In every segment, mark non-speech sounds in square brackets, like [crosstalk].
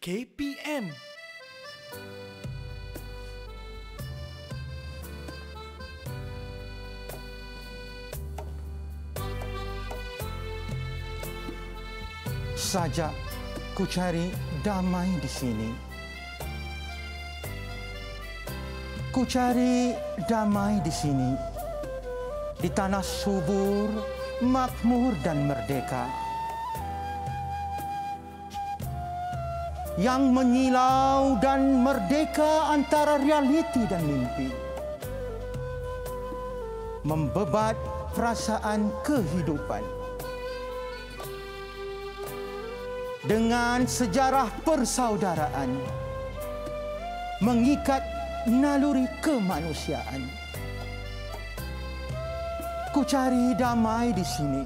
KPM. Saja ku cari damai di sini. Ku cari damai di sini. Di tanah subur, makmur dan merdeka. yang menyilau dan merdeka antara realiti dan mimpi. Membebat perasaan kehidupan. Dengan sejarah persaudaraan. Mengikat naluri kemanusiaan. Ku cari damai di sini.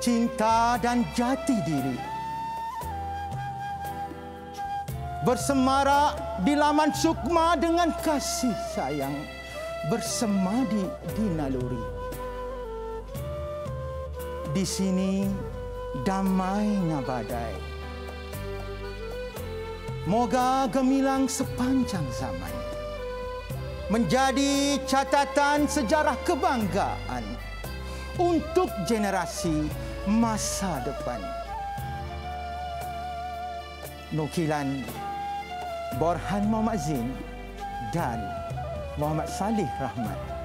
Cinta dan jati diri bersemarak di laman sukma dengan kasih sayang bersemadi di naluri di sini damainya badai moga gemilang sepanjang zaman menjadi catatan sejarah kebanggaan untuk generasi masa depan nukilan no Borhan Muhammad Zin dan Muhammad Salih Rahmat.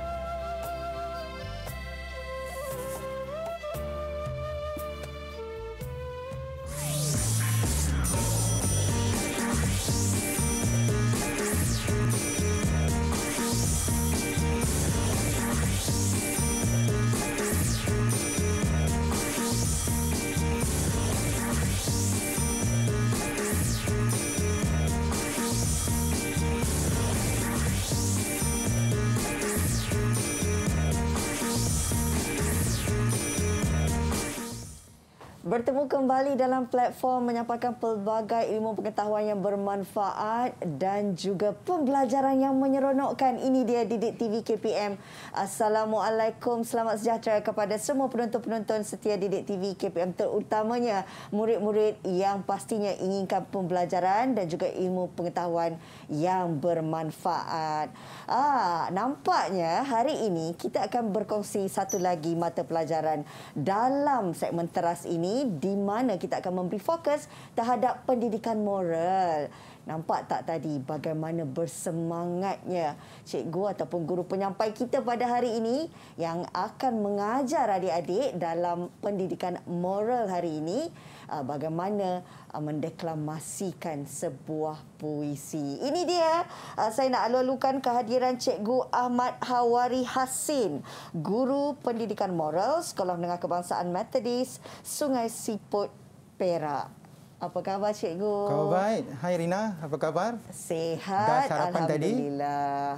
kembali dalam platform menyampaikan pelbagai ilmu pengetahuan yang bermanfaat dan juga pembelajaran yang menyeronokkan. Ini dia Didik TV KPM. Assalamualaikum, selamat sejahtera kepada semua penonton-penonton setia Didik TV KPM terutamanya murid-murid yang pastinya inginkan pembelajaran dan juga ilmu pengetahuan yang bermanfaat. Ah, nampaknya hari ini kita akan berkongsi satu lagi mata pelajaran dalam segmen teras ini di mana kita akan memberi fokus terhadap pendidikan moral. Nampak tak tadi bagaimana bersemangatnya cikgu ataupun guru penyampai kita pada hari ini yang akan mengajar adik-adik dalam pendidikan moral hari ini ah, bagaimana ah, mendeklamasikan sebuah puisi. Ini dia ah, saya nak alu-alukan kehadiran Cikgu Ahmad Hawari Hasin, Guru Pendidikan Moral Sekolah Menengah Kebangsaan Methodist Sungai Siput, Perak. Apa khabar cikgu? Kau baik. Hai Rina, apa khabar? Sehat. Dah sarapan Alhamdulillah. tadi? Alhamdulillah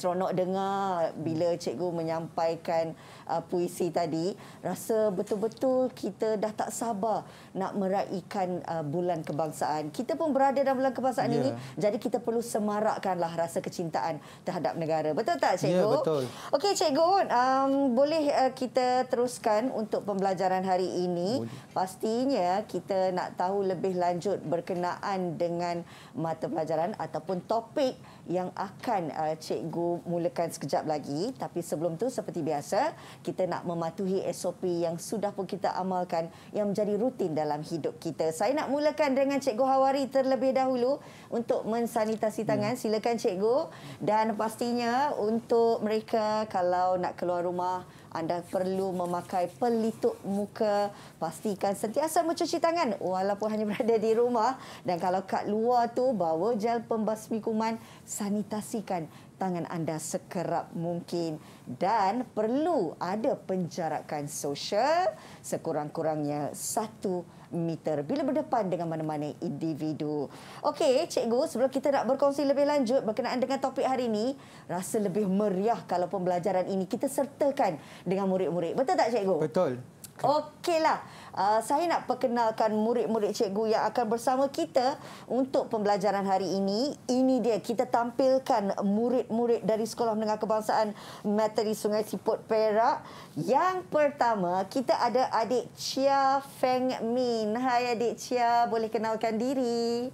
seronok dengar bila cikgu menyampaikan uh, puisi tadi. Rasa betul-betul kita dah tak sabar nak meraihkan uh, bulan kebangsaan. Kita pun berada dalam bulan kebangsaan yeah. ini. Ya. Jadi kita perlu semarakkanlah rasa kecintaan terhadap negara. Betul tak ya, cikgu? Ya, betul. Okey cikgu, um, boleh uh, kita teruskan untuk pembelajaran hari ini. Boleh. Pastinya kita nak tahu lebih lanjut berkenaan dengan mata pelajaran ataupun topik yang akan uh, cikgu mulakan sekejap lagi tapi sebelum tu seperti biasa kita nak mematuhi SOP yang sudah pun kita amalkan yang menjadi rutin dalam hidup kita. Saya nak mulakan dengan cikgu Hawari terlebih dahulu untuk mensanitasi tangan. Ya. Silakan cikgu dan pastinya untuk mereka kalau nak keluar rumah anda perlu memakai pelitup muka. Pastikan sentiasa mencuci tangan walaupun hanya [laughs] berada di rumah. Dan kalau kat luar tu bawa gel pembasmi kuman, sanitasikan tangan anda sekerap mungkin dan perlu ada penjarakan sosial sekurang-kurangnya satu meter meter bila berdepan dengan mana-mana individu. Okey, cikgu, sebelum kita nak berkongsi lebih lanjut berkenaan dengan topik hari ini, rasa lebih meriah kalau pembelajaran ini kita sertakan dengan murid-murid. Betul tak, cikgu? Betul. Okeylah. Uh, saya nak perkenalkan murid-murid cikgu yang akan bersama kita untuk pembelajaran hari ini. Ini dia, kita tampilkan murid-murid dari Sekolah Menengah Kebangsaan Materi Sungai Siput Perak. Yang pertama, kita ada adik Chia Feng Min. Hai adik Chia, boleh kenalkan diri.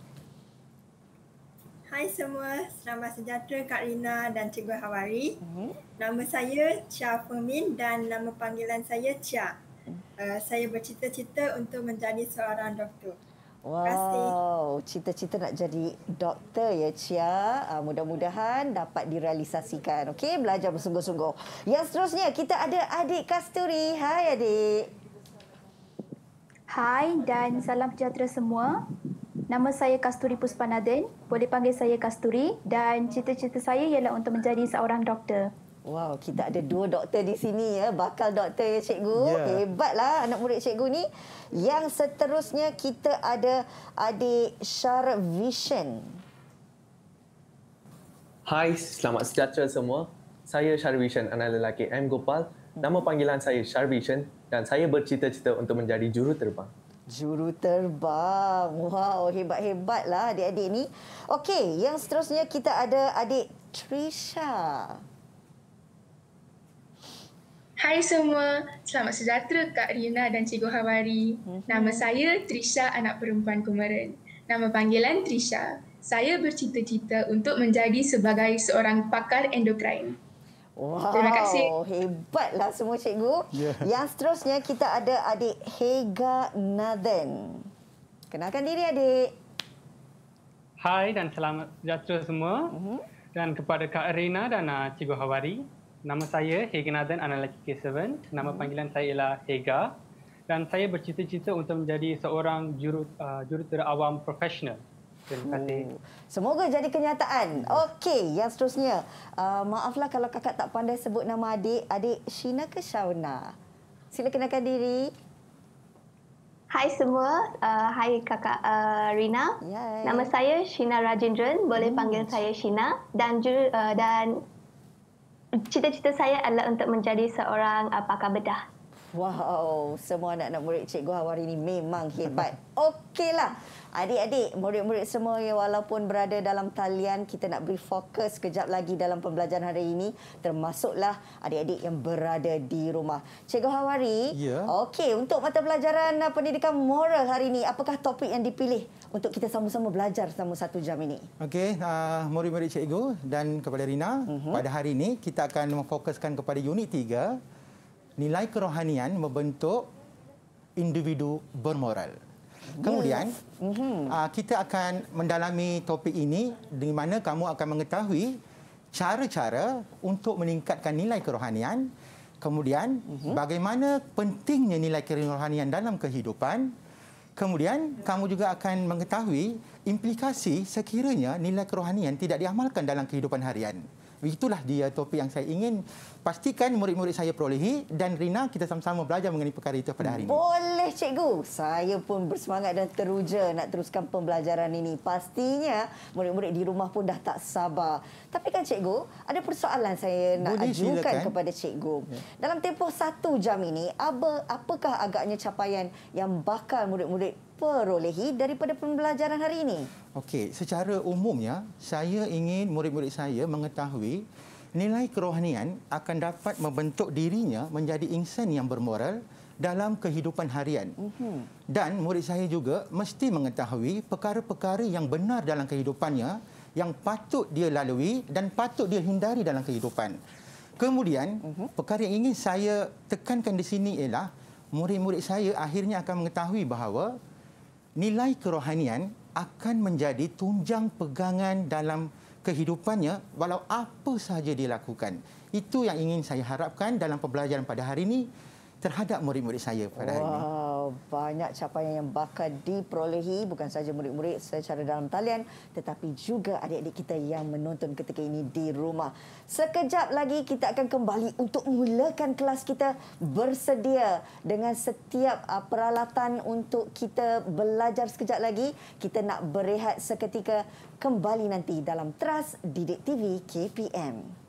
Hai semua, selamat sejahtera Kak Rina dan Cikgu Hawari. Mhm. Nama saya Chia Feng Min dan nama panggilan saya Chia uh, saya bercita-cita untuk menjadi seorang doktor. Wow, cita-cita nak jadi doktor ya Cia. Uh, ah, mudah-mudahan dapat direalisasikan. Okey, belajar bersungguh-sungguh. Yang seterusnya, kita ada adik Kasturi. Hai adik. Hai dan salam sejahtera semua. Nama saya Kasturi Puspanaden. Boleh panggil saya Kasturi. Dan cita-cita saya ialah untuk menjadi seorang doktor. Wow, kita ada dua doktor di sini ya, bakal doktor ya cikgu. Yeah. Hebatlah anak murid cikgu ni. Yang seterusnya kita ada adik Shar Vision. Hai, selamat sejahtera semua. Saya Shar Vision, anak lelaki M Gopal. Nama panggilan saya Shar Vision dan saya bercita-cita untuk menjadi juru terbang. Juru terbang. Wow, hebat-hebatlah adik-adik ini. Okey, yang seterusnya kita ada adik Trisha. Hai semua, selamat sejahtera Kak Rina dan Cikgu Hawari. Hmm. Nama saya Trisha, anak perempuan Kumaran. Nama panggilan Trisha. Saya bercita-cita untuk menjadi sebagai seorang pakar endokrin. Wow, Terima kasih. hebatlah semua cikgu. Yeah. Yang seterusnya kita ada adik Hega Nathan. Kenalkan diri adik. Hai dan selamat sejahtera semua. Uh-huh. Dan kepada Kak Rina dan uh, Cikgu Hawari. Nama saya Heganathan K7. Nama hmm. panggilan saya ialah Hega dan saya bercita-cita untuk menjadi seorang juru uh, jurutera awam profesional. Terima hmm. kasih. Semoga jadi kenyataan. Okey, yang seterusnya. Uh, maaflah kalau kakak tak pandai sebut nama adik. Adik Shina ke Shauna? Sila kenalkan diri. Hai semua. Uh, hai kakak uh, Rina. Yay. Nama saya Shina Rajendran. Boleh hmm. panggil saya Shina. Dan, juru, uh, dan cita-cita saya adalah untuk menjadi seorang uh, pakar bedah. Wow, semua anak-anak murid Cikgu Hawari ini memang hebat. Okeylah. Adik-adik, murid-murid semua yang walaupun berada dalam talian, kita nak beri fokus kejap lagi dalam pembelajaran hari ini, termasuklah adik-adik yang berada di rumah. Cikgu Hawari, ya. okey, untuk mata pelajaran eh, pendidikan moral hari ini, apakah topik yang dipilih untuk kita sama-sama belajar selama satu jam ini? Okey, uh, murid-murid cikgu dan kepada Rina, uh-huh. pada hari ini kita akan memfokuskan kepada unit Tiga, nilai kerohanian membentuk individu bermoral. Kemudian yes. uh, kita akan mendalami topik ini di mana kamu akan mengetahui cara-cara untuk meningkatkan nilai kerohanian. Kemudian mm-hmm. bagaimana pentingnya nilai kerohanian dalam kehidupan. Kemudian kamu juga akan mengetahui implikasi sekiranya nilai kerohanian tidak diamalkan dalam kehidupan harian itulah dia topik yang saya ingin pastikan murid-murid saya perolehi dan Rina kita sama-sama belajar mengenai perkara itu pada hari ini. Boleh cikgu. Saya pun bersemangat dan teruja nak teruskan pembelajaran ini. Pastinya murid-murid di rumah pun dah tak sabar. Tapi kan cikgu, ada persoalan saya nak Boleh ajukan silakan. kepada cikgu. Ya. Dalam tempoh satu jam ini, apa apakah agaknya capaian yang bakal murid-murid diperolehi daripada pembelajaran hari ini? Okey, secara umumnya, saya ingin murid-murid saya mengetahui nilai kerohanian akan dapat membentuk dirinya menjadi insan yang bermoral dalam kehidupan harian. Mhm. Dan murid saya juga mesti mengetahui perkara-perkara yang benar dalam kehidupannya yang patut dia lalui dan patut dia hindari dalam kehidupan. Kemudian, mhm. perkara yang ingin saya tekankan di sini ialah murid-murid saya akhirnya akan mengetahui bahawa nilai kerohanian akan menjadi tunjang pegangan dalam kehidupannya walau apa sahaja dilakukan. Itu yang ingin saya harapkan dalam pembelajaran pada hari ini terhadap murid-murid saya pada hari ini. Wah, banyak capaian yang bakal diperolehi bukan sahaja murid-murid secara dalam talian tetapi juga adik-adik kita yang menonton ketika ini di rumah. Sekejap lagi kita akan kembali untuk mulakan kelas kita bersedia dengan setiap ah, peralatan untuk kita belajar sekejap lagi. Kita nak berehat seketika kembali nanti dalam Trust Didik TV KPM.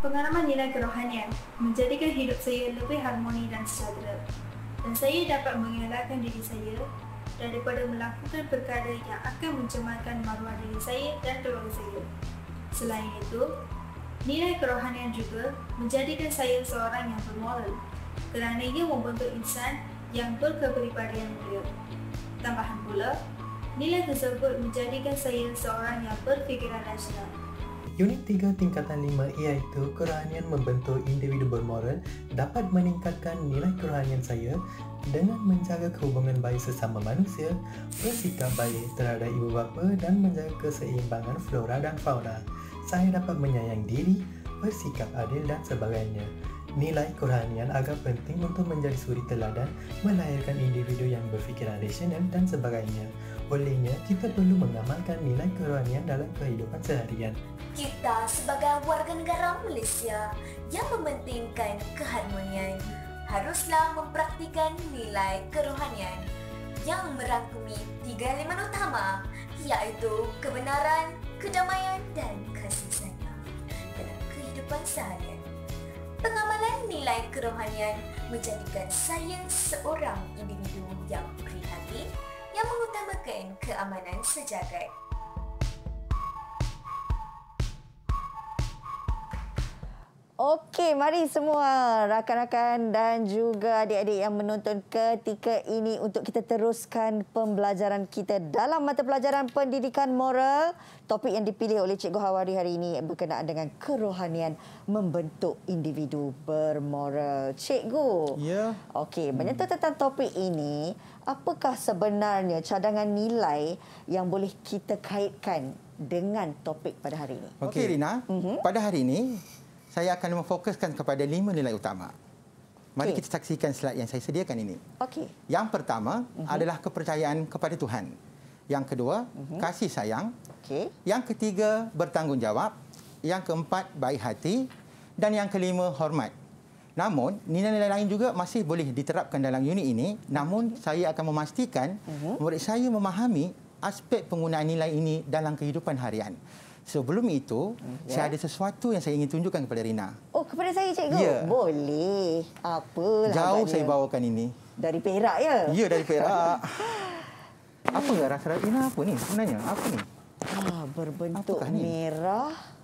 pengalaman nilai kerohanian menjadikan hidup saya lebih harmoni dan sejahtera dan saya dapat mengelakkan diri saya daripada melakukan perkara yang akan mencemarkan maruah diri saya dan keluarga saya. Selain itu, nilai kerohanian juga menjadikan saya seorang yang bermoral kerana ia membentuk insan yang berkeperibadian mulia. Tambahan pula, nilai tersebut menjadikan saya seorang yang berfikiran rasional. Unit 3 tingkatan 5 iaitu kerohanian membentuk individu bermoral dapat meningkatkan nilai kerohanian saya dengan menjaga kehubungan baik sesama manusia, bersikap baik terhadap ibu bapa dan menjaga keseimbangan flora dan fauna. Saya dapat menyayang diri, bersikap adil dan sebagainya. Nilai kerohanian agak penting untuk menjadi suri teladan, melahirkan individu yang berfikiran rasional dan sebagainya. Olehnya, kita perlu mengamalkan nilai kerohanian dalam kehidupan seharian. Kita sebagai warga negara Malaysia yang mementingkan keharmonian haruslah mempraktikan nilai kerohanian yang merangkumi tiga elemen utama iaitu kebenaran, kedamaian dan kasih sayang dalam kehidupan seharian. Pengamalan nilai kerohanian menjadikan saya seorang individu yang yang mengutamakan keamanan sejagat. Okey, mari semua rakan-rakan dan juga adik-adik yang menonton ketika ini untuk kita teruskan pembelajaran kita dalam mata pelajaran pendidikan moral. Topik yang dipilih oleh Cikgu Hawari hari ini berkenaan dengan kerohanian membentuk individu bermoral. Cikgu, ya. okey, hmm. menyentuh tentang topik ini, apakah sebenarnya cadangan nilai yang boleh kita kaitkan dengan topik pada hari ini? Okey, okay, Rina. Uh-huh. Pada hari ini, saya akan memfokuskan kepada lima nilai utama. Mari okay. kita saksikan slide yang saya sediakan ini. Okey. Yang pertama uh-huh. adalah kepercayaan kepada Tuhan. Yang kedua, uh-huh. kasih sayang. Okey. Yang ketiga, bertanggungjawab. Yang keempat, baik hati dan yang kelima, hormat. Namun, nilai-nilai lain juga masih boleh diterapkan dalam unit ini. Namun, okay. saya akan memastikan uh-huh. murid saya memahami aspek penggunaan nilai ini dalam kehidupan harian. Sebelum itu, ya. saya ada sesuatu yang saya ingin tunjukkan kepada Rina. Oh, kepada saya, Cikgu? Ya. Boleh. apa? Jauh abangnya. saya bawakan ini. Dari Perak, ya? Ya, dari Perak. [laughs] apa ya rasa Rina apa ni? Sebenarnya, apa ni? Ah, berbentuk Apakah merah. Ini?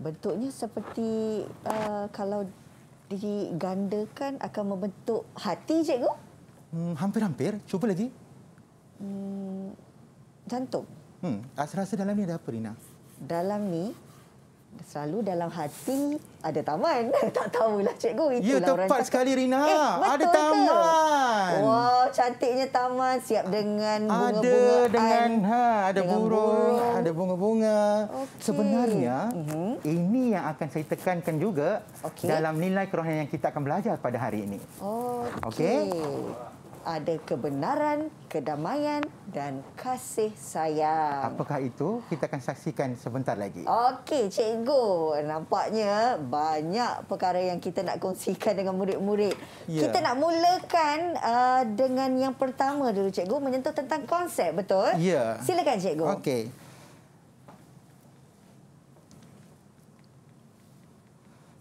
Bentuknya seperti uh, kalau digandakan akan membentuk hati, Cikgu? Hmm, hampir-hampir. Cuba lagi. Hmm, jantung. Hmm, Asra rasa dalam ni ada apa, Rina? Dalam ni, selalu dalam hati ada taman. [laughs] tak tahulah, cikgu. Ya, itulah ya, tepat sekali, Rina. Eh, betul ada taman. Ke? Wow, cantiknya taman. Siap dengan bunga bunga Ada dengan, ha, ada dengan burung, burung, ada bunga-bunga. Okay. Sebenarnya, uh-huh. ini yang akan saya tekankan juga okay. dalam nilai kerohanian yang kita akan belajar pada hari ini. Okey. Okay ada kebenaran, kedamaian dan kasih sayang. Apakah itu? Kita akan saksikan sebentar lagi. Okey, cikgu. Nampaknya banyak perkara yang kita nak kongsikan dengan murid-murid. Ya. Kita nak mulakan uh, dengan yang pertama dulu, cikgu. Menyentuh tentang konsep, betul? Ya. Silakan, cikgu. Okey.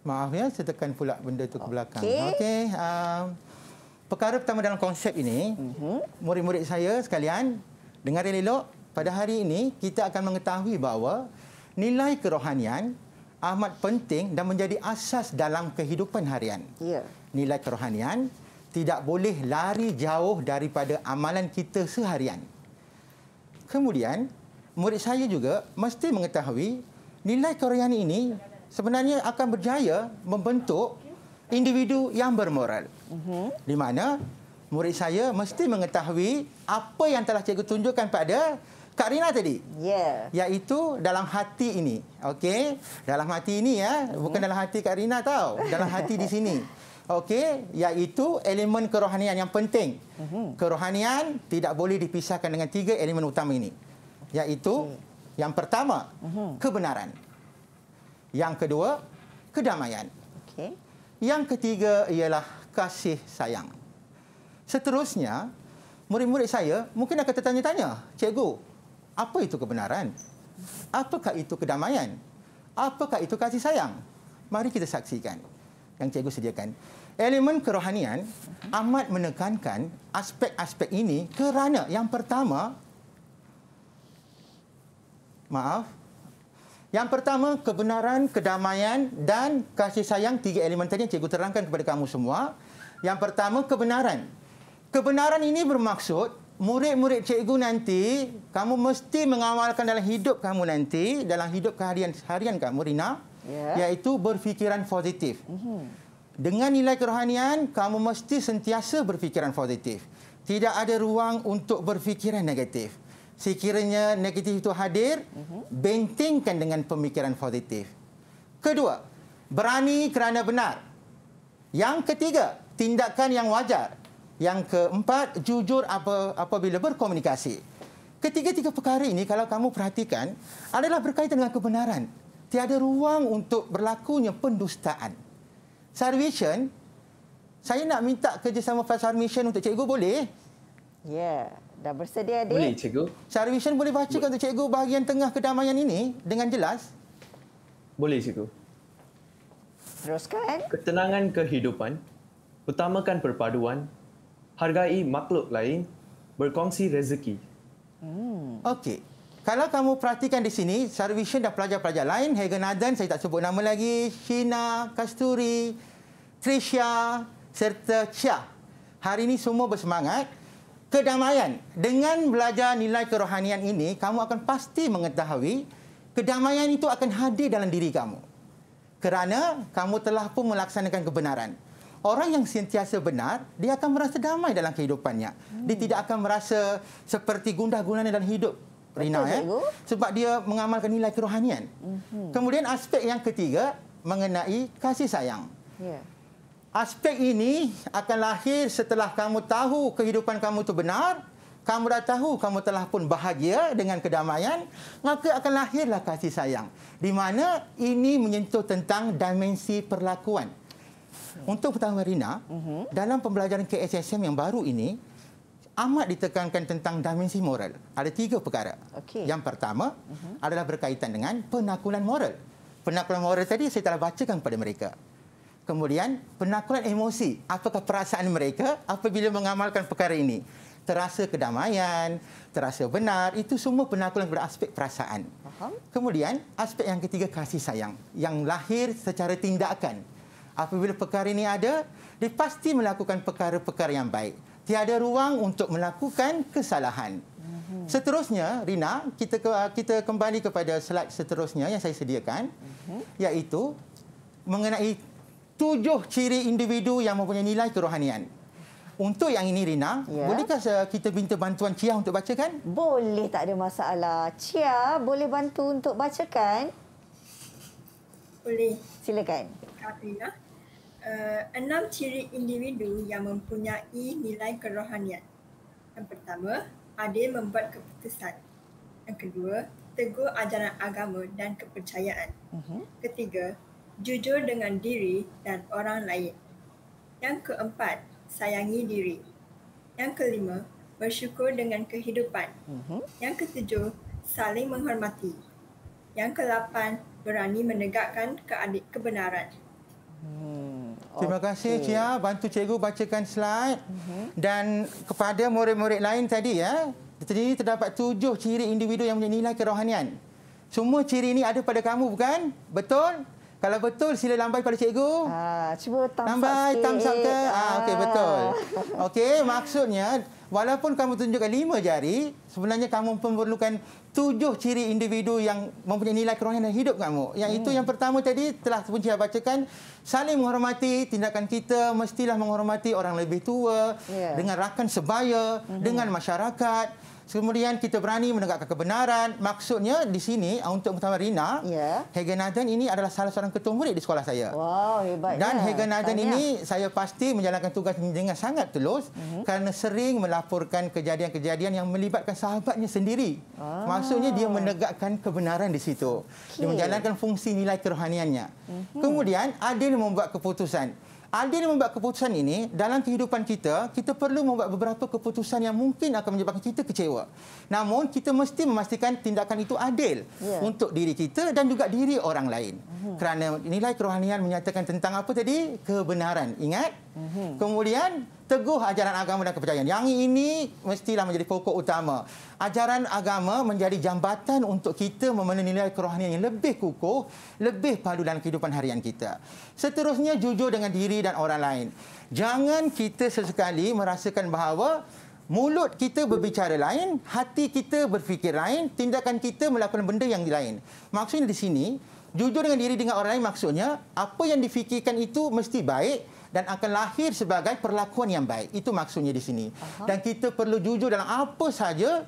Maaf ya, saya tekan pula benda itu ke belakang. Okey. Okay. Uh, um, perkara pertama dalam konsep ini, mhm. murid-murid mm -hmm. saya sekalian, dengar elok, pada hari ini kita akan mengetahui bahawa nilai kerohanian amat penting dan menjadi asas dalam kehidupan harian. Yeah. Nilai kerohanian tidak boleh lari jauh daripada amalan kita seharian. Kemudian, murid saya juga mesti mengetahui nilai kerohanian ini sebenarnya akan berjaya membentuk individu yang bermoral. Uh-huh. Di mana murid saya mesti mengetahui apa yang telah cikgu tunjukkan pada Kak Rina tadi. Ya. Yeah. Iaitu dalam hati ini. Okey. Dalam hati ini ya, uh bukan dalam hati Kak Rina tau. Dalam hati di sini. Okey, yaitu elemen kerohanian yang penting. Uh-huh. Kerohanian tidak boleh dipisahkan dengan tiga elemen utama ini. yaitu okay. yang pertama, uh-huh. kebenaran. Yang kedua, kedamaian. Okey. Yang ketiga ialah kasih sayang. Seterusnya, murid-murid saya mungkin akan tertanya-tanya, Cikgu, apa itu kebenaran? Apakah itu kedamaian? Apakah itu kasih sayang? Mari kita saksikan yang cikgu sediakan. Elemen kerohanian amat menekankan aspek-aspek ini kerana yang pertama, maaf, yang pertama, kebenaran, kedamaian dan kasih sayang tiga elemen tadi yang cikgu terangkan kepada kamu semua. Yang pertama, kebenaran. Kebenaran ini bermaksud murid-murid cikgu nanti, kamu mesti mengawalkan dalam hidup kamu nanti, dalam hidup keharian harian kamu, Rina, yeah. iaitu berfikiran positif. Mm -hmm. Dengan nilai kerohanian, kamu mesti sentiasa berfikiran positif. Tidak ada ruang untuk berfikiran negatif. Mm sekiranya negatif itu hadir, mm bentengkan dengan pemikiran positif. Kedua, berani kerana benar. Yang ketiga, tindakan yang wajar. Yang keempat, jujur apa, apabila berkomunikasi. Ketiga-tiga perkara ini kalau kamu perhatikan adalah berkaitan dengan kebenaran. Tiada ruang untuk berlakunya pendustaan. Sarvision, saya nak minta kerjasama Fasar Mission untuk cikgu boleh? Ya. Yeah. Dah bersedia, adik? Boleh, cikgu. Sarah Vision boleh bacakan Bo untuk cikgu bahagian tengah kedamaian ini dengan jelas? Boleh, cikgu. Teruskan. Ketenangan kehidupan, utamakan perpaduan, hargai makhluk lain, berkongsi rezeki. Hmm. Okey. Kalau kamu perhatikan di sini, Sarah Vision dah pelajar-pelajar lain. Hagen Adan, saya tak sebut nama lagi. Shina, Kasturi, Trisha serta Chia. Hari ini semua bersemangat kedamaian. Dengan belajar nilai kerohanian ini, kamu akan pasti mengetahui kedamaian itu akan hadir dalam diri kamu. Kerana kamu telah pun melaksanakan kebenaran. Orang yang sentiasa benar, dia akan merasa damai dalam kehidupannya. Hmm. Dia tidak akan merasa seperti gundah gulana dalam hidup. Rina, Betul, eh? ya? sebab dia mengamalkan nilai kerohanian. Hmm. Kemudian aspek yang ketiga mengenai kasih sayang. Yeah aspek ini akan lahir setelah kamu tahu kehidupan kamu itu benar, kamu dah tahu kamu telah pun bahagia dengan kedamaian, maka akan lahirlah kasih sayang. Di mana ini menyentuh tentang dimensi perlakuan. Untuk pertama Rina, uh-huh. dalam pembelajaran KSSM yang baru ini, amat ditekankan tentang dimensi moral. Ada tiga perkara. Okay. Yang pertama uh-huh. adalah berkaitan dengan penakulan moral. Penakulan moral tadi saya telah bacakan kepada mereka. Kemudian penakulan emosi, apakah perasaan mereka apabila mengamalkan perkara ini? Terasa kedamaian, terasa benar, itu semua penakulan beraspek perasaan. Faham. Kemudian aspek yang ketiga kasih sayang, yang lahir secara tindakan. Apabila perkara ini ada, dia pasti melakukan perkara-perkara yang baik. Tiada ruang untuk melakukan kesalahan. Mhm. Seterusnya, Rina, kita ke, kita kembali kepada slide seterusnya yang saya sediakan, uh-huh. iaitu mengenai tujuh ciri individu yang mempunyai nilai kerohanian. Untuk yang ini, Rina, ya. bolehkah eh, kita minta bantuan Cia untuk bacakan? Boleh, tak ada masalah. Cia, boleh bantu untuk bacakan? Boleh. Silakan. Katanya, uh, eh, enam ciri individu yang mempunyai nilai kerohanian. Yang pertama, adil membuat keputusan. Yang kedua, teguh ajaran agama dan kepercayaan. Uh mhm. -huh. Ketiga, jujur dengan diri dan orang lain. Yang keempat, sayangi diri. Yang kelima, bersyukur dengan kehidupan. Uh-huh. Yang ketujuh, saling menghormati. Yang kelapan, berani menegakkan keadik kebenaran. Hmm. Terima okay. kasih Cia, bantu cikgu bacakan slide. Uh-huh. Dan kepada murid-murid lain tadi ya, Jadi terdapat tujuh ciri individu yang mempunyai nilai kerohanian. Semua ciri ini ada pada kamu bukan? Betul? Kalau betul sila lambai pada cikgu. Ah, cuba tambah. Lambai tambah ke? Ah, ah, okey betul. Okey, maksudnya walaupun kamu tunjukkan lima jari, sebenarnya kamu memerlukan tujuh ciri individu yang mempunyai nilai kerohanian dalam hidup kamu. Yang hmm. itu yang pertama tadi telah pun saya bacakan, saling menghormati tindakan kita mestilah menghormati orang lebih tua yeah. dengan rakan sebaya, hmm. dengan masyarakat. Kemudian kita berani menegakkan kebenaran. Maksudnya di sini ah, untuk pertama Rina, yeah. Hagen Nathan ini adalah salah seorang ketua murid di sekolah saya. Wow, hebat. Dan yeah. Hagen Nathan Tanya. ini saya pasti menjalankan tugas dengan sangat tulus mm -hmm. kerana sering melaporkan kejadian-kejadian yang melibatkan sahabatnya sendiri. Ah. Maksudnya dia menegakkan kebenaran di situ. Okay. Dia menjalankan fungsi nilai kerohaniannya. Mm -hmm. Kemudian Adin membuat keputusan. Adil membuat keputusan ini dalam kehidupan kita, kita perlu membuat beberapa keputusan yang mungkin akan menyebabkan kita kecewa. Namun kita mesti memastikan tindakan itu adil yeah. untuk diri kita dan juga diri orang lain. Mm-hmm. Kerana nilai kerohanian menyatakan tentang apa tadi? Kebenaran. Ingat? Mm-hmm. Kemudian teguh ajaran agama dan kepercayaan. Yang ini mestilah menjadi fokus utama. Ajaran agama menjadi jambatan untuk kita memenuhi nilai kerohanian yang lebih kukuh, lebih padu dalam kehidupan harian kita. Seterusnya, jujur dengan diri dan orang lain. Jangan kita sesekali merasakan bahawa mulut kita berbicara lain, hati kita berfikir lain, tindakan kita melakukan benda yang lain. Maksudnya di sini, jujur dengan diri dengan orang lain maksudnya, apa yang difikirkan itu mesti baik, dan akan lahir sebagai perlakuan yang baik. Itu maksudnya di sini. Uh-huh. Dan kita perlu jujur dalam apa saja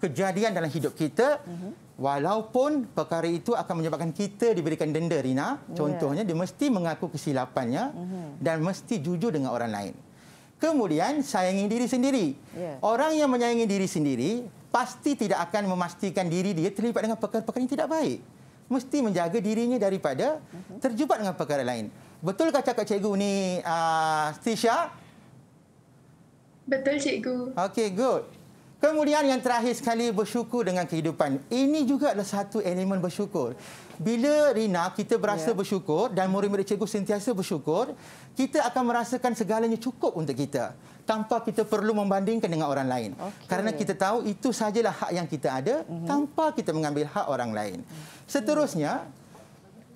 kejadian dalam hidup kita. Uh-huh. Walaupun perkara itu akan menyebabkan kita diberikan denda Rina, ya. contohnya yeah. dia mesti mengaku kesilapannya uh-huh. dan mesti jujur dengan orang lain. Kemudian sayangi diri sendiri. Yeah. Orang yang menyayangi diri sendiri pasti tidak akan memastikan diri dia terlibat dengan perkara-perkara yang tidak baik. Mesti menjaga dirinya daripada mhm. terjebak dengan perkara lain. Betul ke cakap cikgu ni uh, Tisha? Betul cikgu. Okey, good. Kemudian yang terakhir sekali bersyukur dengan kehidupan. Ini juga adalah satu elemen bersyukur. Bila Rina kita berasa yeah. bersyukur dan murid-murid cikgu sentiasa bersyukur, kita akan merasakan segalanya cukup untuk kita tanpa kita perlu membandingkan dengan orang lain. Okay. Kerana kita tahu itu sajalah hak yang kita ada mm-hmm. tanpa kita mengambil hak orang lain. Mm-hmm. Seterusnya,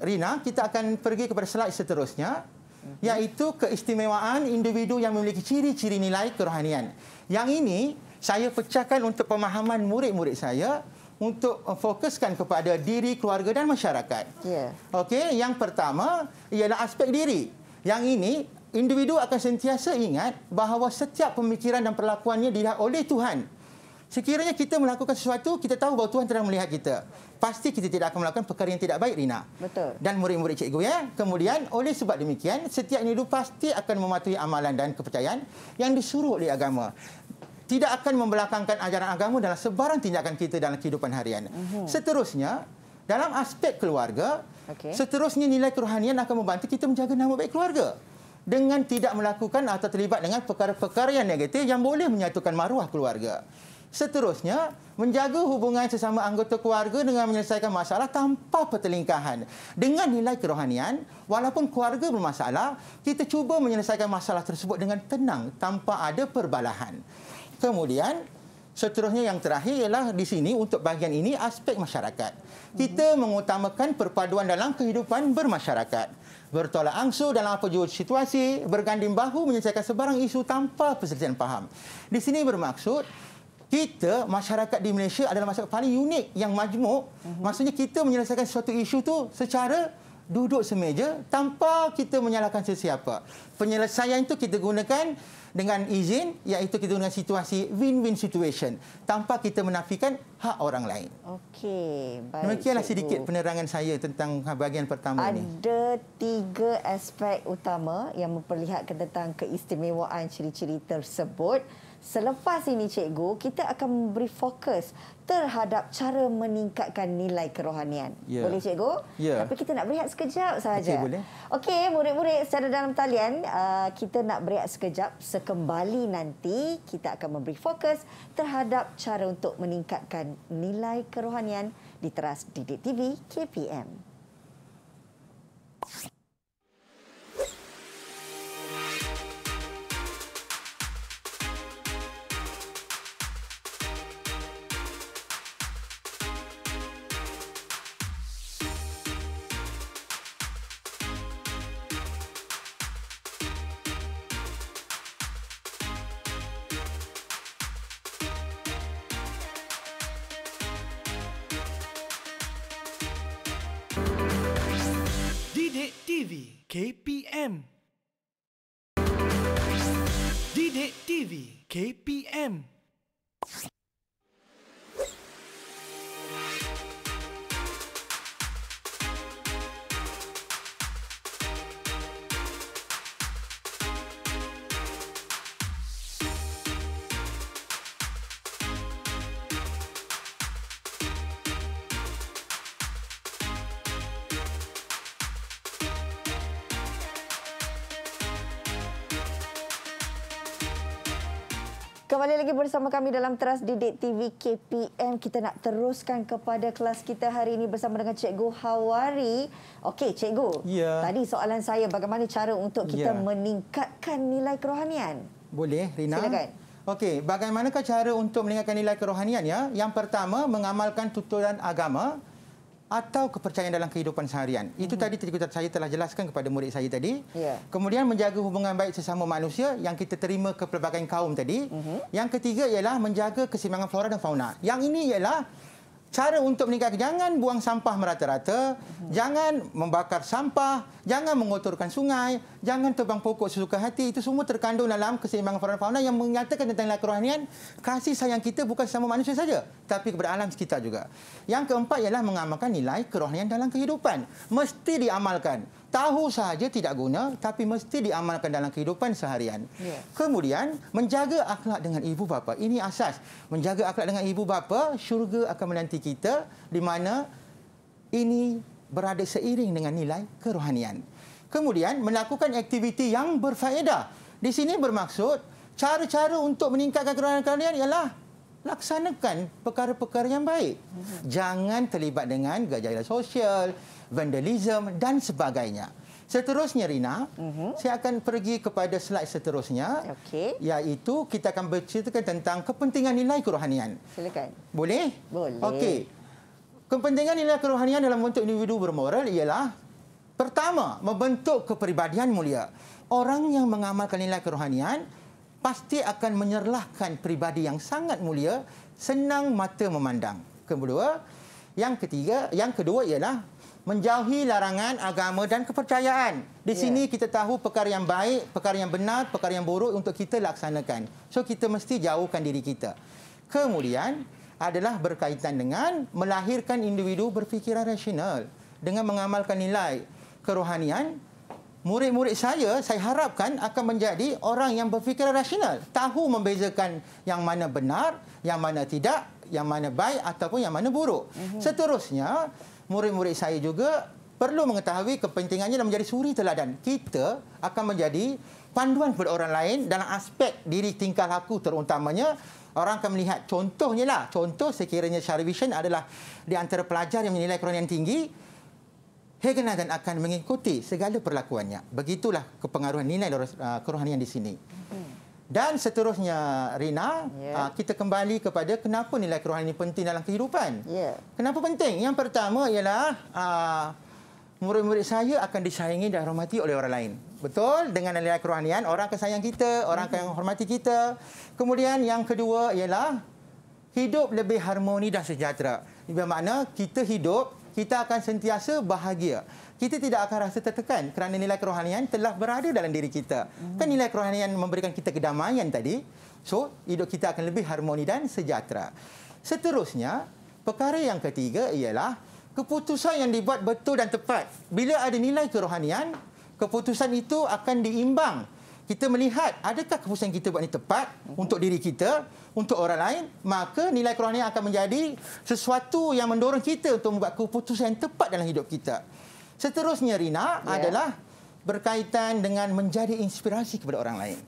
Rina, kita akan pergi kepada slide seterusnya mhm. iaitu keistimewaan individu yang memiliki ciri-ciri nilai kerohanian. Yang ini saya pecahkan untuk pemahaman murid-murid saya untuk eh, fokuskan kepada diri, keluarga dan masyarakat. Yeah. Okey, yang pertama ialah aspek diri. Yang ini individu akan sentiasa ingat bahawa setiap pemikiran dan perlakuannya dilihat oleh Tuhan. Sekiranya kita melakukan sesuatu, kita tahu bahawa Tuhan telah melihat kita. Pasti kita tidak akan melakukan perkara yang tidak baik, Rina. Betul. Dan murid-murid cikgu ya. Kemudian oleh sebab demikian, setiap individu pasti akan mematuhi amalan dan kepercayaan yang disuruh oleh agama. Tidak akan membelakangkan ajaran agama dalam sebarang tindakan kita dalam kehidupan harian. Uh mhm. -huh. Seterusnya, dalam aspek keluarga, okay. seterusnya nilai kerohanian akan membantu kita menjaga nama baik keluarga. Dengan tidak melakukan atau terlibat dengan perkara-perkara yang negatif yang boleh menyatukan maruah keluarga seterusnya menjaga hubungan sesama anggota keluarga dengan menyelesaikan masalah tanpa pertelingkahan. Dengan nilai kerohanian, walaupun keluarga bermasalah, kita cuba menyelesaikan masalah tersebut dengan tenang tanpa ada perbalahan. Kemudian, seterusnya yang terakhir ialah di sini untuk bahagian ini aspek masyarakat. Kita mhm. mengutamakan perpaduan dalam kehidupan bermasyarakat. Bertolak angsur dalam apa jua situasi, berganding bahu menyelesaikan sebarang isu tanpa perselisihan faham. Di sini bermaksud kita masyarakat di Malaysia adalah masyarakat paling unik yang majmuk. Mm-hmm. Maksudnya kita menyelesaikan sesuatu isu tu secara duduk semeja tanpa kita menyalahkan sesiapa. Penyelesaian itu kita gunakan dengan izin iaitu kita gunakan situasi win-win situation tanpa kita menafikan hak orang lain. Okey, baik. Demikianlah cikgu. sedikit penerangan saya tentang bahagian pertama Ada ini. Ada tiga aspek utama yang memperlihatkan tentang keistimewaan ciri-ciri tersebut. Selepas ini cikgu, kita akan memberi fokus terhadap cara meningkatkan nilai kerohanian. Ya. Boleh cikgu? Ya. Tapi kita nak berehat sekejap sahaja. Okey, boleh. Okey, murid-murid secara dalam talian, uh, kita nak berehat sekejap. Sekembali nanti, kita akan memberi fokus terhadap cara untuk meningkatkan nilai kerohanian di teras Didik TV KPM. TV KPM Didik TV KPM bersama kami dalam Teras Didik TV KPM. Kita nak teruskan kepada kelas kita hari ini bersama dengan Cikgu Hawari. Okey, Cikgu. Ya. Tadi soalan saya bagaimana cara untuk kita ya. meningkatkan nilai kerohanian? Boleh, Rina. Silakan. Okey, bagaimanakah cara untuk meningkatkan nilai kerohanian? Ya? Yang pertama, mengamalkan tuturan agama atau kepercayaan dalam kehidupan seharian. Itu mm -hmm. tadi saya telah jelaskan kepada murid saya tadi. Yeah. Kemudian menjaga hubungan baik sesama manusia yang kita terima ke pelbagai kaum tadi. Mm -hmm. Yang ketiga ialah menjaga kesimbangan flora dan fauna. Yang ini ialah cara untuk meningkatkan jangan buang sampah merata-rata, hmm. jangan membakar sampah, jangan mengotorkan sungai, jangan tebang pokok sesuka hati. Itu semua terkandung dalam keseimbangan flora fauna yang menyatakan tentang nilai kerohanian, kasih sayang kita bukan sama manusia saja, tapi kepada alam sekitar juga. Yang keempat ialah mengamalkan nilai kerohanian dalam kehidupan. Mesti diamalkan tahu sahaja tidak guna tapi mesti diamalkan dalam kehidupan seharian. Yes. Ya. Kemudian menjaga akhlak dengan ibu bapa. Ini asas. Menjaga akhlak dengan ibu bapa, syurga akan menanti kita di mana ini berada seiring dengan nilai kerohanian. Kemudian melakukan aktiviti yang berfaedah. Di sini bermaksud cara-cara untuk meningkatkan kerohanian ialah laksanakan perkara-perkara yang baik. Mhm. Jangan terlibat dengan gaya sosial, vandalisme dan sebagainya. Seterusnya Rina, uh mhm. -huh. saya akan pergi kepada slide seterusnya okay. iaitu kita akan berceritakan tentang kepentingan nilai kerohanian. Silakan. Boleh? Boleh. Okey. Kepentingan nilai kerohanian dalam bentuk individu bermoral ialah pertama, membentuk kepribadian mulia. Orang yang mengamalkan nilai kerohanian pasti akan menyerlahkan pribadi yang sangat mulia, senang mata memandang. Kedua, yang ketiga, yang kedua ialah menjauhi larangan agama dan kepercayaan. Di ya. sini yeah. kita tahu perkara yang baik, perkara yang benar, perkara yang buruk untuk kita laksanakan. So kita mesti jauhkan diri kita. Kemudian adalah berkaitan dengan melahirkan individu berfikiran rasional dengan mengamalkan nilai kerohanian. Murid-murid saya saya harapkan akan menjadi orang yang berfikiran rasional, tahu membezakan yang mana benar, yang mana tidak, yang mana baik ataupun yang mana buruk. Mm-hmm. Seterusnya murid-murid saya juga perlu mengetahui kepentingannya dan menjadi suri teladan. Kita akan menjadi panduan kepada orang lain dalam aspek diri tingkah laku terutamanya orang akan melihat contohnya lah contoh sekiranya Syari Vision adalah di antara pelajar yang menilai kronian tinggi Hegenaden akan mengikuti segala perlakuannya begitulah kepengaruhan nilai uh, kerohanian di sini hmm. Dan seterusnya, Rina, yeah. Ya. kita kembali kepada kenapa nilai kerohanian ini penting dalam kehidupan. Yeah. Kenapa penting? Yang pertama ialah ah, murid-murid saya akan disayangi dan hormati oleh orang lain. Betul? Dengan nilai kerohanian, orang akan sayang kita, orang akan hmm. hormati kita. Kemudian yang kedua ialah hidup lebih harmoni dan sejahtera. Bermakna kita hidup, kita akan sentiasa bahagia kita tidak akan rasa tertekan kerana nilai kerohanian telah berada dalam diri kita. Hmm. Kan nilai kerohanian memberikan kita kedamaian tadi, so hidup kita akan lebih harmoni dan sejahtera. Seterusnya, perkara yang ketiga ialah keputusan yang dibuat betul dan tepat. Bila ada nilai kerohanian, keputusan itu akan diimbang. Kita melihat adakah keputusan kita buat ini tepat hmm. untuk diri kita, untuk orang lain, maka nilai kerohanian akan menjadi sesuatu yang mendorong kita untuk membuat keputusan yang tepat dalam hidup kita. Seterusnya Rina yeah. adalah berkaitan dengan menjadi inspirasi kepada orang lain.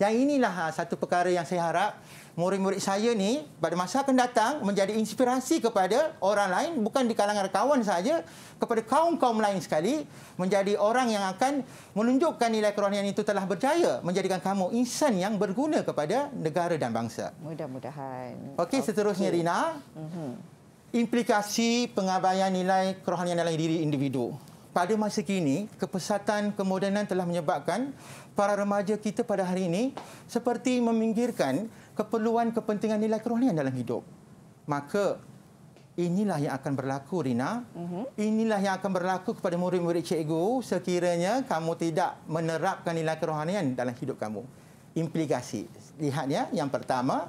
Yang inilah ha, satu perkara yang saya harap murid-murid saya ni pada masa akan datang menjadi inspirasi kepada orang lain bukan di kalangan kawan saja kepada kaum-kaum lain sekali menjadi orang yang akan menunjukkan nilai kerohanian itu telah berjaya menjadikan kamu insan yang berguna kepada negara dan bangsa. Mudah-mudahan. Okey seterusnya okay. Rina. Mm-hmm. Implikasi pengabaian nilai kerohanian dalam diri individu pada masa kini kepesatan kemodenan telah menyebabkan para remaja kita pada hari ini seperti meminggirkan keperluan kepentingan nilai kerohanian dalam hidup. Maka inilah yang akan berlaku Rina. Mhm. Inilah yang akan berlaku kepada murid-murid cikgu sekiranya kamu tidak menerapkan nilai kerohanian dalam hidup kamu. Implikasi. lihatnya. yang pertama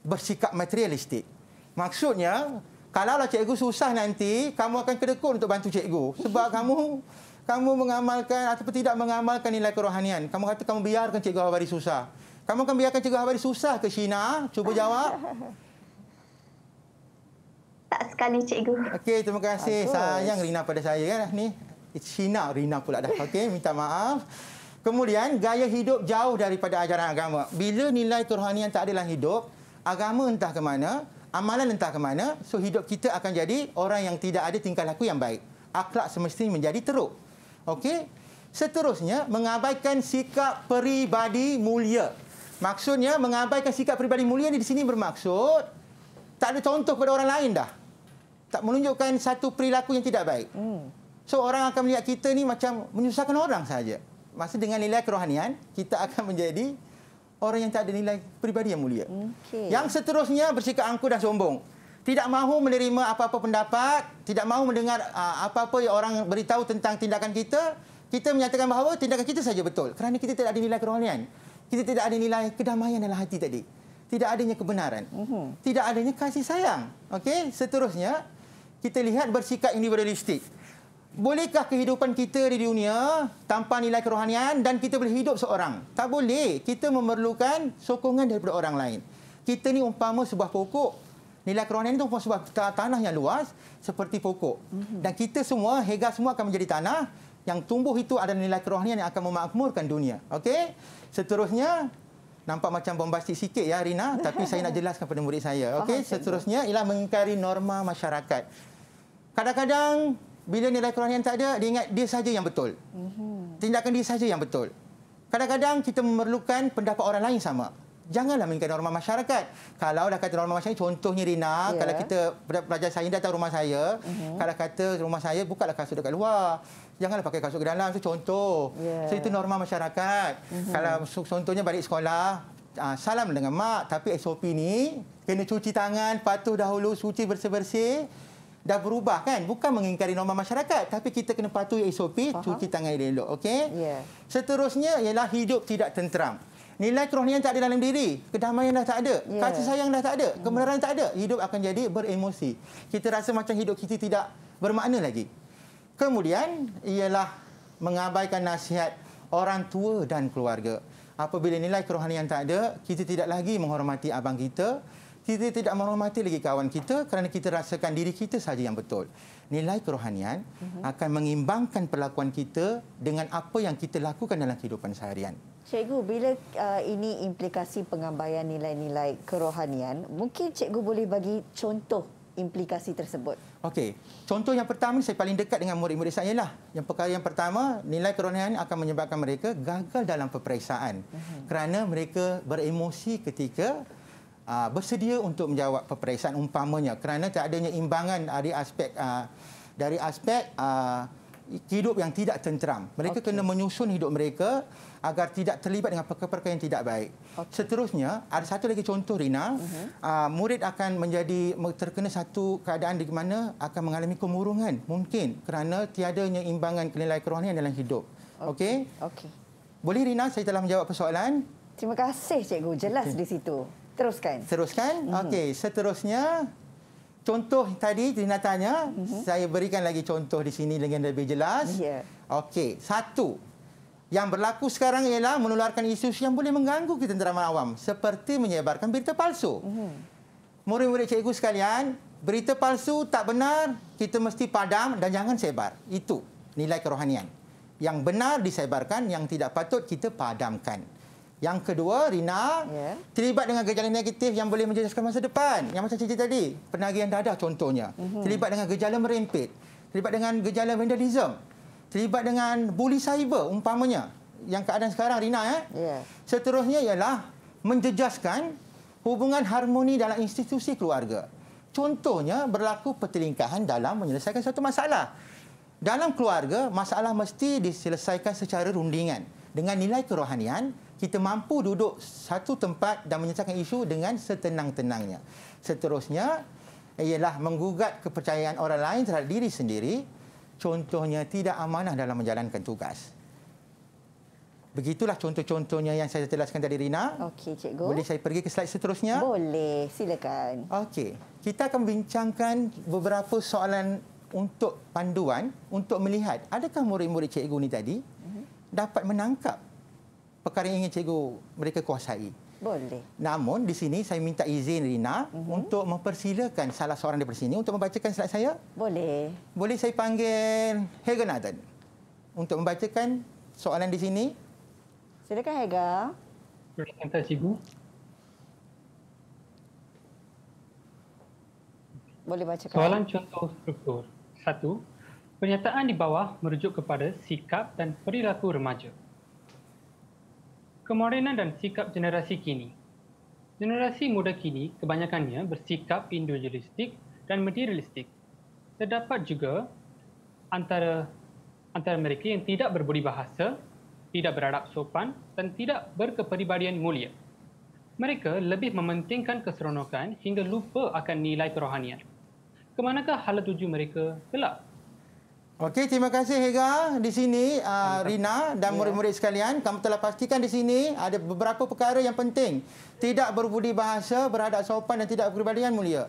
bersikap materialistik. Maksudnya kalaulah cikgu susah nanti kamu akan kedekut untuk bantu cikgu sebab [laughs] kamu kamu mengamalkan atau tidak mengamalkan nilai kerohanian kamu kata kamu biarkan cikgu Habari susah kamu akan biarkan cikgu Habari susah ke Sina cuba jawab [laughs] tak sekali cikgu okey terima kasih sayang Rina pada saya kan ni Sina Rina pula dah okey minta maaf Kemudian gaya hidup jauh daripada ajaran agama. Bila nilai kerohanian tak ada dalam hidup, agama entah ke mana, amalan entah ke mana, so hidup kita akan jadi orang yang tidak ada tingkah laku yang baik. Akhlak semestinya menjadi teruk. Okey? Seterusnya, mengabaikan sikap peribadi mulia. Maksudnya, mengabaikan sikap peribadi mulia ni di sini bermaksud tak ada contoh kepada orang lain dah. Tak menunjukkan satu perilaku yang tidak baik. Hmm. So, orang akan melihat kita ni macam menyusahkan orang saja. Maksud dengan nilai kerohanian, kita akan [laughs] menjadi orang yang tak ada nilai peribadi yang mulia. Okay. Yang seterusnya bersikap angkuh dan sombong. Tidak mahu menerima apa-apa pendapat, tidak mahu mendengar ah, apa-apa yang orang beritahu tentang tindakan kita. Kita menyatakan bahawa tindakan kita saja betul kerana kita tidak ada nilai kerohanian. Kita tidak ada nilai kedamaian dalam hati tadi. Tidak adanya kebenaran. Uhum. Tidak adanya kasih sayang. Okey, seterusnya kita lihat bersikap individualistik bolehkah kehidupan kita di dunia tanpa nilai kerohanian dan kita boleh hidup seorang? Tak boleh. Kita memerlukan sokongan daripada orang lain. Kita ni umpama sebuah pokok. Nilai kerohanian itu umpama sebuah tanah yang luas seperti pokok. Mhm. Dan kita semua, hega semua akan menjadi tanah yang tumbuh itu ada nilai kerohanian yang akan memakmurkan dunia. Okey? Seterusnya, nampak macam bombastik sikit ya Rina, tapi saya nak [laughs] jelaskan kepada murid saya. Okey? Seterusnya ialah mengingkari norma masyarakat. Kadang-kadang bila nilai kerohanian tak ada, dia ingat dia saja yang betul. Mhm. Tindakan dia saja yang betul. Kadang-kadang kita memerlukan pendapat orang lain sama. Janganlah meningkatkan norma masyarakat. Kalau dah kata norma masyarakat, contohnya Rina, yeah. kalau kita pelajar saya datang rumah saya, uh-huh. kalau kata rumah saya bukalah kasut dekat luar. Janganlah pakai kasut ke dalam. so, contoh. Yeah. So, itu norma masyarakat. Uh-huh. Kalau contohnya balik sekolah, ah, salam dengan mak. Tapi SOP ni kena cuci tangan, patuh dahulu, suci bersih-bersih dah berubah kan bukan mengingkari norma masyarakat tapi kita kena patuhi SOP Faham. cuci tangan yang elok okey yeah. seterusnya ialah hidup tidak tenteram nilai kerohanian tak ada dalam diri kedamaian dah tak ada yeah. kasih sayang dah tak ada hmm. kebenaran mm. tak ada hidup akan jadi beremosi kita rasa macam hidup kita tidak bermakna lagi kemudian ialah mengabaikan nasihat orang tua dan keluarga apabila nilai kerohanian tak ada kita tidak lagi menghormati abang kita kita tidak menghormati lagi kawan kita kerana kita rasakan diri kita saja yang betul. Nilai kerohanian uh-huh. akan mengimbangkan perlakuan kita dengan apa yang kita lakukan dalam kehidupan seharian. Cikgu, bila uh, ini implikasi pengambaian nilai-nilai kerohanian, mungkin cikgu boleh bagi contoh implikasi tersebut. Okey. Contoh yang pertama saya paling dekat dengan murid-murid saya ialah yang perkara yang pertama, nilai kerohanian akan menyebabkan mereka gagal dalam peperiksaan uh-huh. kerana mereka beremosi ketika uh, bersedia untuk menjawab peperiksaan umpamanya kerana tak adanya imbangan dari aspek uh, dari aspek uh, hidup yang tidak tenteram. Mereka okay. kena menyusun hidup mereka agar tidak terlibat dengan perkara-perkara yang tidak baik. Okay. Seterusnya, ada satu lagi contoh Rina, uh-huh. uh, murid akan menjadi terkena satu keadaan di mana akan mengalami kemurungan mungkin kerana tiadanya imbangan kenilai kerohanian dalam hidup. Okey? Okey. Okay. Boleh Rina saya telah menjawab persoalan? Terima kasih cikgu, jelas okay. di situ. Teruskan. Teruskan. Mm -hmm. Okey, seterusnya contoh tadi Trina tanya, mm -hmm. saya berikan lagi contoh di sini dengan lebih jelas. Ya. Yeah. Okey, satu. Yang berlaku sekarang ialah menularkan isu yang boleh mengganggu ketenteraman awam seperti menyebarkan berita palsu. Mhm. Murid-murid cikgu sekalian, berita palsu tak benar, kita mesti padam dan jangan sebar. Itu nilai kerohanian. Yang benar disebarkan, yang tidak patut kita padamkan. Yang kedua, Rina, yeah. terlibat dengan gejala negatif yang boleh menjejaskan masa depan. Yang macam cerita tadi, penagihan dadah contohnya. Mm -hmm. Terlibat dengan gejala merempit. Terlibat dengan gejala vandalism. Terlibat dengan bully cyber, umpamanya. Yang keadaan sekarang, Rina. Eh? Yeah. Seterusnya ialah menjejaskan hubungan harmoni dalam institusi keluarga. Contohnya, berlaku pertelingkahan dalam menyelesaikan satu masalah. Dalam keluarga, masalah mesti diselesaikan secara rundingan dengan nilai kerohanian kita mampu duduk satu tempat dan menyelesaikan isu dengan setenang-tenangnya. Seterusnya ialah menggugat kepercayaan orang lain terhadap diri sendiri, contohnya tidak amanah dalam menjalankan tugas. Begitulah contoh-contohnya yang saya jelaskan tadi Rina. Okey, cikgu. Boleh saya pergi ke slide seterusnya? Boleh, silakan. Okey. Kita akan bincangkan beberapa soalan untuk panduan untuk melihat adakah murid-murid cikgu ini tadi dapat menangkap perkara yang ingin cikgu mereka kuasai. Boleh. Namun di sini saya minta izin Rina uh-huh. untuk mempersilakan salah seorang daripada sini untuk membacakan slide saya. Boleh. Boleh saya panggil Hega Nathan untuk membacakan soalan di sini. Silakan Hega. Silakan tuan cikgu. Boleh bacakan. Soalan contoh struktur. Satu, Pernyataan di bawah merujuk kepada sikap dan perilaku remaja. Kemarinan dan sikap generasi kini. Generasi muda kini kebanyakannya bersikap individualistik dan materialistik. Terdapat juga antara antara mereka yang tidak berbudi bahasa, tidak beradab sopan dan tidak berkeperibadian mulia. Mereka lebih mementingkan keseronokan hingga lupa akan nilai kerohanian. Kemanakah hala tuju mereka gelap? Okey, terima kasih Hega di sini uh, Rina dan ya. murid-murid sekalian. Kamu telah pastikan di sini ada beberapa perkara yang penting. Tidak berbudi bahasa, beradab sopan dan tidak berkepribadian mulia. Yeah.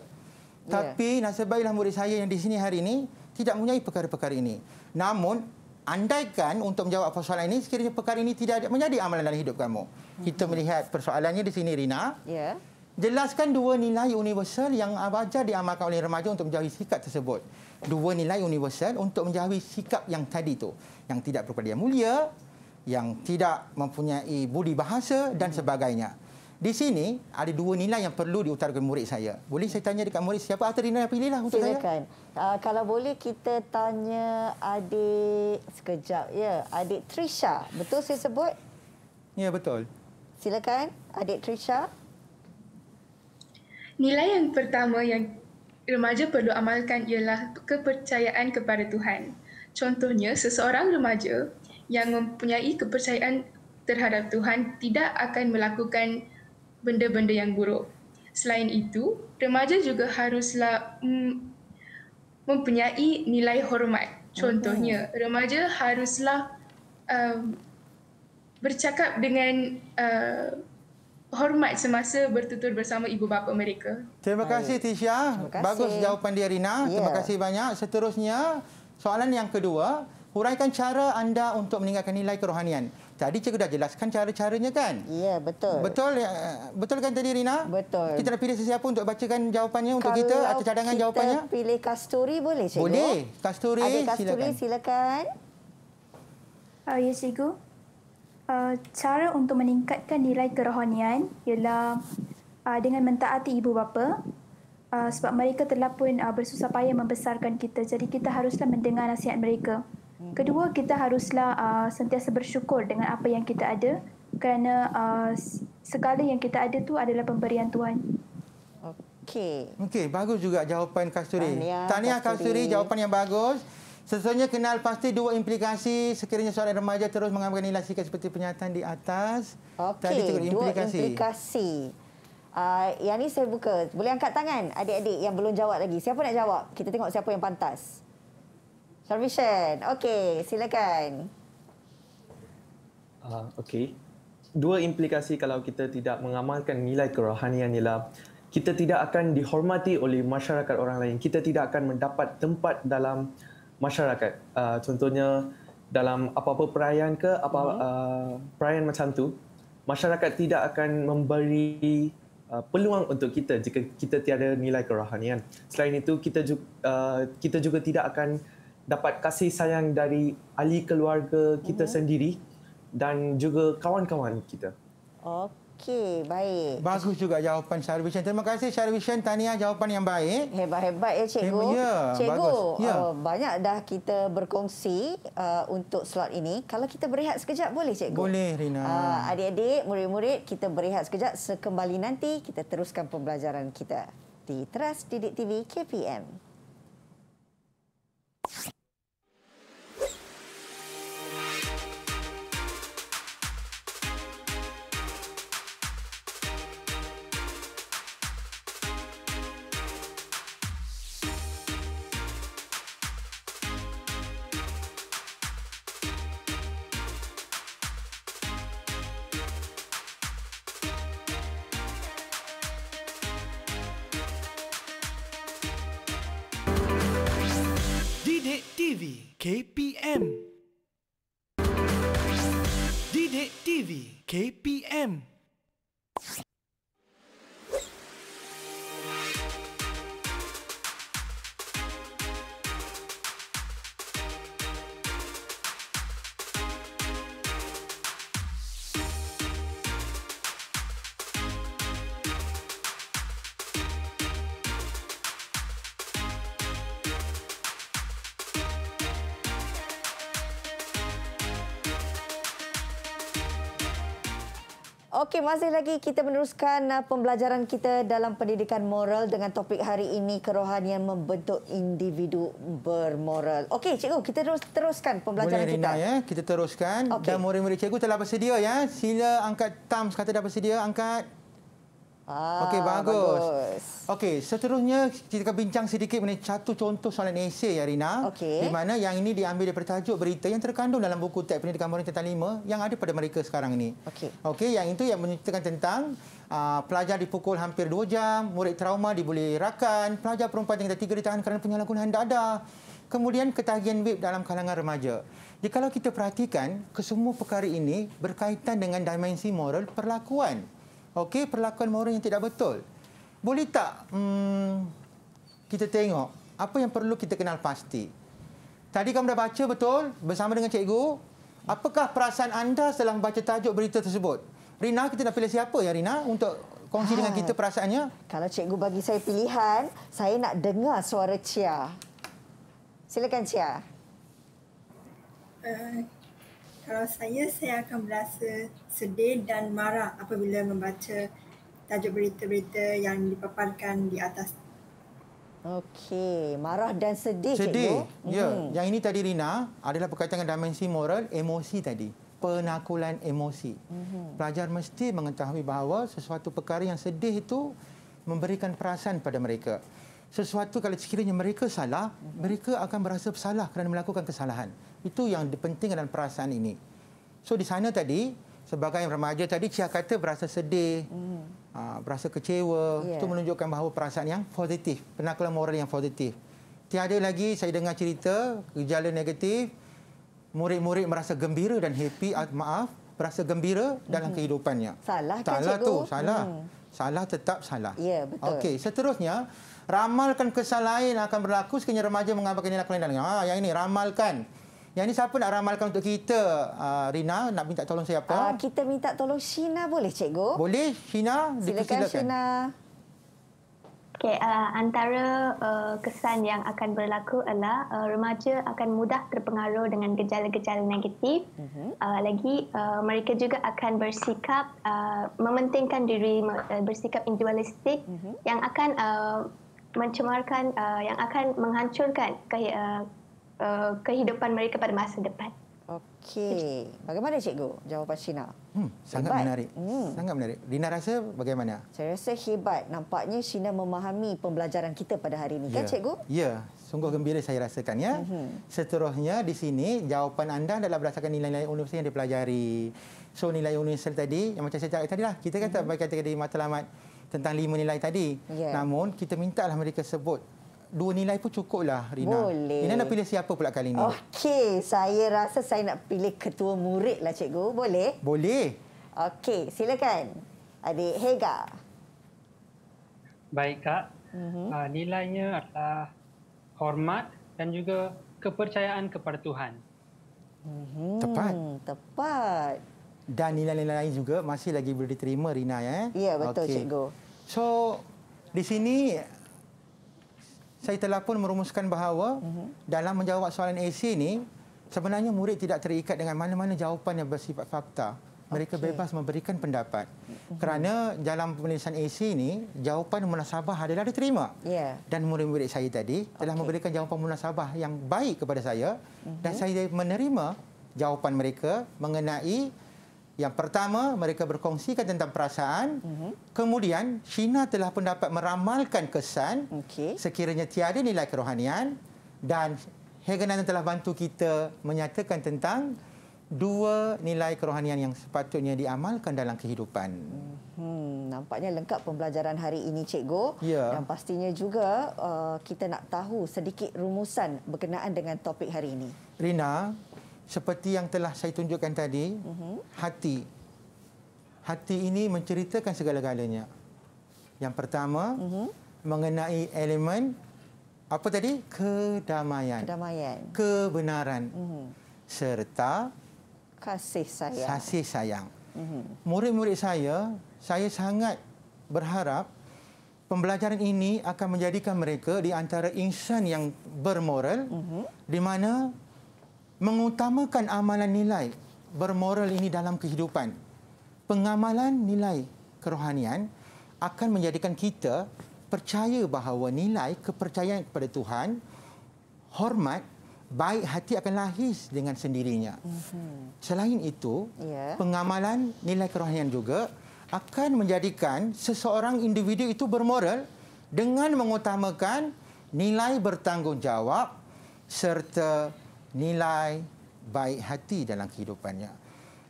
Tapi nasib baiklah murid saya yang di sini hari ini tidak mempunyai perkara-perkara ini. Namun, andaikan untuk menjawab persoalan ini sekiranya perkara ini tidak menjadi amalan dalam hidup kamu. Hmm. Kita melihat persoalannya di sini Rina. Ya. Yeah. Jelaskan dua nilai universal yang wajar diamalkan oleh remaja untuk menjauhi sikap tersebut dua nilai universal untuk menjauhi sikap yang tadi tu yang tidak berpadia mulia yang tidak mempunyai budi bahasa dan hmm. sebagainya di sini ada dua nilai yang perlu diutarakan murid saya. Boleh saya tanya dekat murid siapa antara nilai yang pilihlah untuk Silakan. saya? Uh, kalau boleh kita tanya adik sekejap ya. Adik Trisha, betul saya sebut? Ya, betul. Silakan adik Trisha. Nilai yang pertama yang remaja perlu amalkan ialah kepercayaan kepada Tuhan. Contohnya, seseorang remaja yang mempunyai kepercayaan terhadap Tuhan tidak akan melakukan benda-benda yang buruk. Selain itu, remaja juga haruslah mempunyai nilai hormat. Contohnya, oh. remaja haruslah um, bercakap dengan uh, hormat semasa bertutur bersama ibu bapa mereka. Terima kasih Baik. Tisha. Terima kasih. Bagus jawapan dia Rina. Yeah. Terima ya. kasih banyak. Seterusnya, soalan yang kedua, huraikan cara anda untuk meningkatkan nilai kerohanian. Tadi cikgu dah jelaskan cara-caranya kan? Ya, yeah, betul. Betul eh, betul kan tadi Rina? Betul. Kita nak pilih sesiapa untuk bacakan jawapannya Kalau untuk kita atau cadangan kita jawapannya? Kalau pilih Kasturi boleh cikgu? Boleh. Kasturi, Ada kasturi silakan. Kasturi silakan. Ah, ya, cikgu. Uh, cara untuk meningkatkan nilai kerohanian ialah uh, dengan mentaati ibu bapa uh, sebab mereka telah pun uh, bersusah payah membesarkan kita jadi kita haruslah mendengar nasihat mereka. Hmm. Kedua, kita haruslah uh, sentiasa bersyukur dengan apa yang kita ada kerana uh, segala yang kita ada tu adalah pemberian Tuhan. Okey. Okey, bagus juga jawapan Kasturi. Tahniah Kasturi, jawapan yang bagus. Sesuanya kenal pasti dua implikasi sekiranya seorang remaja terus mengambil nilai sikap seperti penyataan di atas. Okey, dua implikasi. implikasi. Uh, yang ni saya buka. Boleh angkat tangan adik-adik yang belum jawab lagi. Siapa nak jawab? Kita tengok siapa yang pantas. Sharvishan, okey silakan. Uh, okey, dua implikasi kalau kita tidak mengamalkan nilai kerohanian ialah kita tidak akan dihormati oleh masyarakat orang lain. Kita tidak akan mendapat tempat dalam masyarakat. Uh, contohnya dalam apa-apa perayaan ke apa uh, perayaan macam tu, masyarakat tidak akan memberi uh, peluang untuk kita jika kita tiada nilai kerohanian. Selain itu kita juga, uh, kita juga tidak akan dapat kasih sayang dari ahli keluarga kita uh-huh. sendiri dan juga kawan-kawan kita. Okay. Okey, baik. Bagus juga jawapan Syarwishan. Terima kasih Syarwishan. Tahniah jawapan yang baik. Hebat-hebat ya Cikgu. Ya, Cikgu, ya. uh, banyak dah kita berkongsi uh, untuk slot ini. Kalau kita berehat sekejap boleh Cikgu? Boleh Rina. Uh, adik-adik, murid-murid, kita berehat sekejap. Sekembali nanti kita teruskan pembelajaran kita di Teras Didik TV KPM. Okey, masih lagi kita meneruskan uh, pembelajaran kita dalam pendidikan moral dengan topik hari ini kerohanian membentuk individu bermoral. Okey, cikgu, kita terus teruskan pembelajaran Boleh, kita. Boleh, ya. Kita teruskan. Okay. Dan murid-murid cikgu telah bersedia ya. Sila angkat thumbs kata dah bersedia, angkat. Ah, Okey, bagus. bagus. Okey, seterusnya kita akan bincang sedikit mengenai satu contoh soalan ya Rina. Okay. Di mana yang ini diambil daripada tajuk berita yang terkandung dalam buku teks pendidikan murid tentang lima yang ada pada mereka sekarang ini. Okey, Okey, yang itu yang menceritakan tentang uh, pelajar dipukul hampir dua jam, murid trauma dibuli rakan, pelajar perempuan tingkat tiga ditahan kerana penyalahgunaan dada. Kemudian ketagihan web dalam kalangan remaja. Jadi kalau kita perhatikan, kesemua perkara ini berkaitan dengan dimensi moral perlakuan okey perlakuan moral yang tidak betul boleh tak hmm, kita tengok apa yang perlu kita kenal pasti tadi kamu dah baca betul bersama dengan cikgu apakah perasaan anda setelah baca tajuk berita tersebut Rina kita nak pilih siapa ya Rina untuk kongsi ha. dengan ah. kita perasaannya kalau cikgu bagi saya pilihan saya nak dengar suara Cia silakan Cia uh. Eh, kalau saya saya akan berasa sedih dan marah apabila membaca tajuk berita-berita yang dipaparkan di atas Okey, marah dan sedih. Sedih, cikgu. ya. Hmm. Yang ini tadi Rina adalah berkaitan dengan dimensi moral, emosi tadi. Penakulan emosi. Hmm. Pelajar mesti mengetahui bahawa sesuatu perkara yang sedih itu memberikan perasaan pada mereka. Sesuatu kalau sekiranya mereka salah, hmm. mereka akan berasa bersalah kerana melakukan kesalahan. Itu yang penting dalam perasaan ini. So di sana tadi, sebagai remaja tadi, Cia kata berasa sedih, mm. aa, ah, berasa kecewa. Yeah. Itu menunjukkan bahawa perasaan yang positif, penakluan moral yang positif. Tiada lagi saya dengar cerita, gejala negatif, murid-murid merasa gembira dan happy, ah, maaf, berasa gembira dalam mm. kehidupannya. Salah ke, kan, Salah tu, salah. Mm. Salah tetap salah. Ya, yeah, betul. Okey, seterusnya, ramalkan kesalahan akan berlaku sekiranya remaja mengabarkan nilai kelainan. Ah, ha, yang ini, Ramalkan. Yang ini siapa nak ramalkan untuk kita, ah, Rina? Nak minta tolong siapa? Uh, kita minta tolong Shina boleh, Cikgu? Boleh, Shina. Silakan, silakan. Shina. Okay, uh, ah, antara uh, kesan yang akan berlaku adalah uh, remaja akan mudah terpengaruh dengan gejala-gejala negatif. Uh -huh. uh, lagi, uh, mereka juga akan bersikap, uh, mementingkan diri, uh, bersikap individualistik uh mhm. -huh. yang akan uh, mencemarkan, uh, yang akan menghancurkan ke, uh, Uh, kehidupan mereka pada masa depan. Okey. Bagaimana cikgu jawapan Shina? Hmm, sangat hebat. menarik. Hmm. Sangat menarik. Rina rasa bagaimana? Saya rasa hebat. Nampaknya Shina memahami pembelajaran kita pada hari ini. Kan, ya. Kan cikgu? Ya. Sungguh gembira saya rasakan ya. Hmm. Seterusnya di sini jawapan anda adalah berdasarkan nilai-nilai universiti yang dipelajari. So nilai universiti tadi yang macam saya cakap tadi lah. Kita kata hmm. bagi kata di matlamat tentang lima nilai tadi. Ya. Namun kita mintalah mereka sebut dua nilai pun cukup lah Rina. Boleh. Rina nak pilih siapa pula kali ini? Okey, saya rasa saya nak pilih ketua murid lah cikgu. Boleh? Boleh. Okey, silakan. Adik Hega. Baik kak. Uh mhm. ah, -huh. Nilainya adalah hormat dan juga kepercayaan kepada Tuhan. Hmm, tepat. Tepat. Dan nilai-nilai lain juga masih lagi boleh diterima Rina ya. Ya betul okay. cikgu. So di sini saya telah pun merumuskan bahawa mhm. dalam menjawab soalan AC ini, sebenarnya murid tidak terikat dengan mana-mana jawapan yang bersifat fakta. Mereka okay. bebas memberikan pendapat. Mhm. Kerana dalam penulisan AC ini, jawapan munasabah adalah diterima. Yeah. Dan murid-murid saya tadi telah okay. memberikan jawapan munasabah yang baik kepada saya. Uh-huh. Dan mhm. saya menerima jawapan mereka mengenai yang pertama, mereka berkongsikan tentang perasaan. Mm-hmm. Kemudian, Shina telah pun dapat meramalkan kesan okay. sekiranya tiada nilai kerohanian. Dan Hegenana telah bantu kita menyatakan tentang dua nilai kerohanian yang sepatutnya diamalkan dalam kehidupan. Hmm, nampaknya lengkap pembelajaran hari ini, Cikgu. Ya. Dan pastinya juga uh, kita nak tahu sedikit rumusan berkenaan dengan topik hari ini. Rina, seperti yang telah saya tunjukkan tadi, uh-huh. hati. Hati ini menceritakan segala-galanya. Yang pertama, uh-huh. mengenai elemen apa tadi? kedamaian. Kedamaian. Kebenaran. Uh-huh. Serta kasih sayang. Kasih sayang. Uh-huh. Murid-murid saya, saya sangat berharap pembelajaran ini akan menjadikan mereka di antara insan yang bermoral uh-huh. di mana mengutamakan amalan nilai bermoral ini dalam kehidupan. Pengamalan nilai kerohanian akan menjadikan kita percaya bahawa nilai kepercayaan kepada Tuhan, hormat, baik hati akan lahir dengan sendirinya. Mhm. Selain itu, ya. pengamalan nilai kerohanian juga akan menjadikan seseorang individu itu bermoral dengan mengutamakan nilai bertanggungjawab serta nilai baik hati dalam kehidupannya.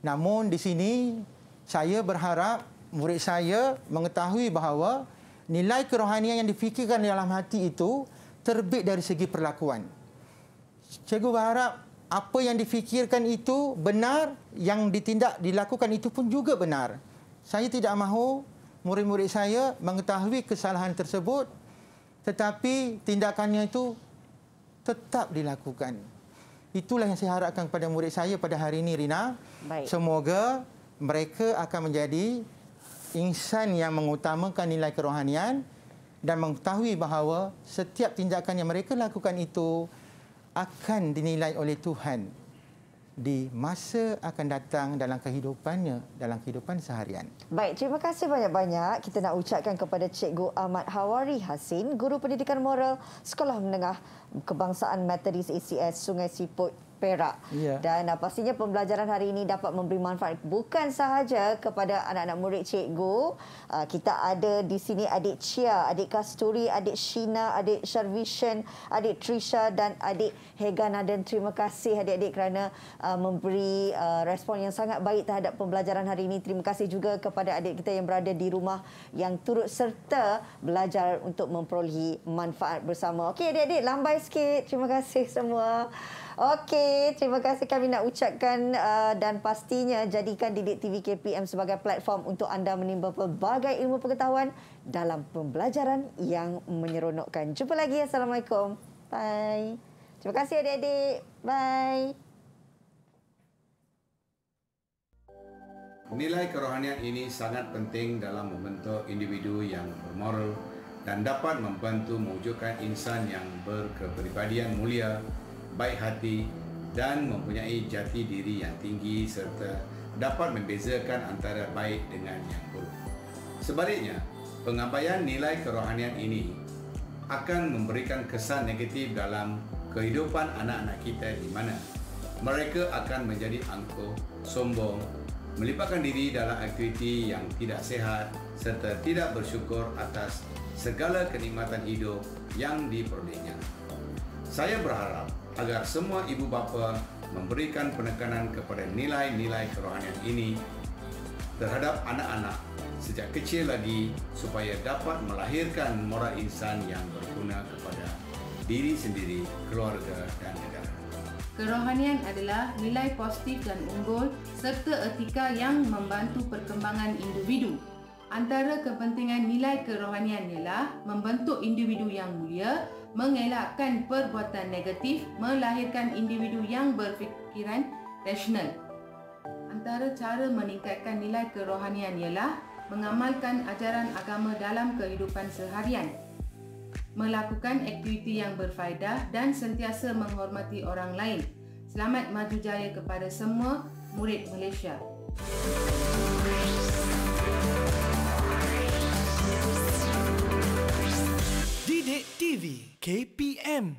Namun di sini saya berharap murid saya mengetahui bahawa nilai kerohanian yang difikirkan dalam hati itu terbit dari segi perlakuan. Cikgu berharap apa yang difikirkan itu benar, yang ditindak dilakukan itu pun juga benar. Saya tidak mahu murid-murid saya mengetahui kesalahan tersebut tetapi tindakannya itu tetap dilakukan. Itulah yang saya harapkan kepada murid saya pada hari ini, Rina. Baik. Semoga mereka akan menjadi insan yang mengutamakan nilai kerohanian dan mengetahui bahawa setiap tindakan yang mereka lakukan itu akan dinilai oleh Tuhan di masa akan datang dalam kehidupannya, dalam kehidupan seharian. Baik, terima kasih banyak-banyak. Kita nak ucapkan kepada Cikgu Ahmad Hawari Hasin, Guru Pendidikan Moral Sekolah Menengah Kebangsaan Methodist ACS Sungai Siput, Perak. Ya. Dan uh, pastinya pembelajaran hari ini dapat memberi manfaat bukan sahaja kepada anak-anak murid cikgu. Uh, kita ada di sini adik Chia, adik Kasturi, adik Shina, adik Sharvishan, adik Trisha dan adik Hegana. Dan terima kasih adik-adik kerana uh, memberi uh, respon yang sangat baik terhadap pembelajaran hari ini. Terima kasih juga kepada adik kita yang berada di rumah yang turut serta belajar untuk memperolehi manfaat bersama. Okey adik-adik, lambai sikit. Terima kasih semua. Okey, terima kasih kami nak ucapkan uh, dan pastinya jadikan Didik TV KPM sebagai platform untuk anda menimba pelbagai ilmu pengetahuan dalam pembelajaran yang menyeronokkan. Jumpa lagi. Assalamualaikum. Bye. Terima kasih adik-adik. Bye. Nilai kerohanian ini sangat penting dalam membentuk individu yang bermoral dan dapat membantu mewujudkan insan yang berkeperibadian mulia baik hati dan mempunyai jati diri yang tinggi serta dapat membezakan antara baik dengan yang buruk. Sebaliknya, pengabaian nilai kerohanian ini akan memberikan kesan negatif dalam kehidupan anak-anak kita di mana mereka akan menjadi angkuh, sombong, melipatkan diri dalam aktiviti yang tidak sehat serta tidak bersyukur atas segala kenikmatan hidup yang diperolehnya. Saya berharap agar semua ibu bapa memberikan penekanan kepada nilai-nilai kerohanian ini terhadap anak-anak sejak kecil lagi supaya dapat melahirkan moral insan yang berguna kepada diri sendiri, keluarga dan negara. Kerohanian adalah nilai positif dan unggul serta etika yang membantu perkembangan individu. Antara kepentingan nilai kerohanian ialah membentuk individu yang mulia, mengelakkan perbuatan negatif melahirkan individu yang berfikiran rasional. Antara cara meningkatkan nilai kerohanian ialah mengamalkan ajaran agama dalam kehidupan seharian, melakukan aktiviti yang berfaedah dan sentiasa menghormati orang lain. Selamat maju jaya kepada semua murid Malaysia. KPM